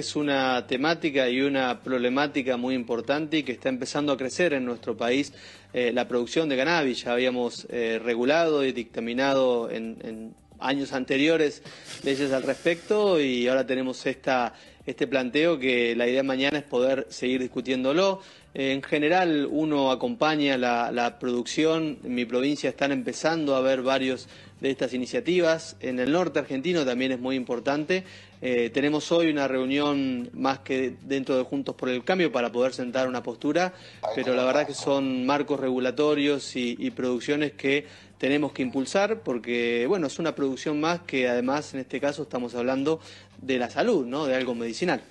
Es una temática y una problemática muy importante y que está empezando a crecer en nuestro país eh, la producción de cannabis. Ya habíamos eh, regulado y dictaminado en años anteriores leyes al respecto y ahora tenemos esta este planteo que la idea mañana es poder seguir discutiéndolo. En general uno acompaña la, producción, en mi provincia están empezando a ver varios de estas iniciativas, en el norte argentino también es muy importante. Eh, tenemos hoy una reunión más que dentro de Juntos por el Cambio para poder sentar una postura, pero la verdad que son marcos regulatorios y, producciones que tenemos que impulsar porque, bueno, es una producción más que además en este caso estamos hablando de la salud, ¿no? De algo medicinal medicinal.